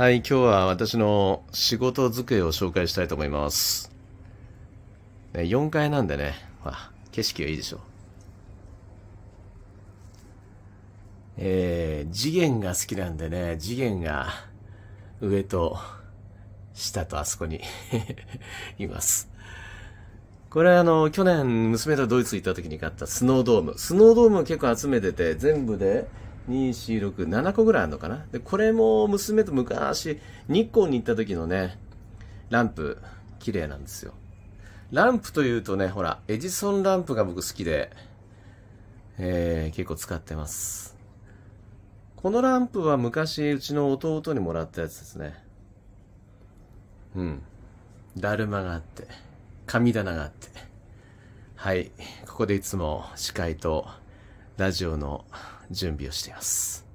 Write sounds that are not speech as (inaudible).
はい、今日は私の仕事机を紹介したいと思います。ね、4階なんでね、ほら、景色がいいでしょ。えー、次元が好きなんでね、次元が上と下とあそこに (laughs) います。これあの、去年娘とドイツ行った時に買ったスノードーム。スノードーム結構集めてて、全部で246、7個ぐらいあるのかな。で、これも娘と昔、日光に行った時のね、ランプ、綺麗なんですよ。ランプというとね、ほら、エジソンランプが僕好きで、えー、結構使ってます。このランプは昔、うちの弟にもらったやつですね。うん。だるまがあって、神棚があって。はい。ここでいつも司会とラジオの準備をしています。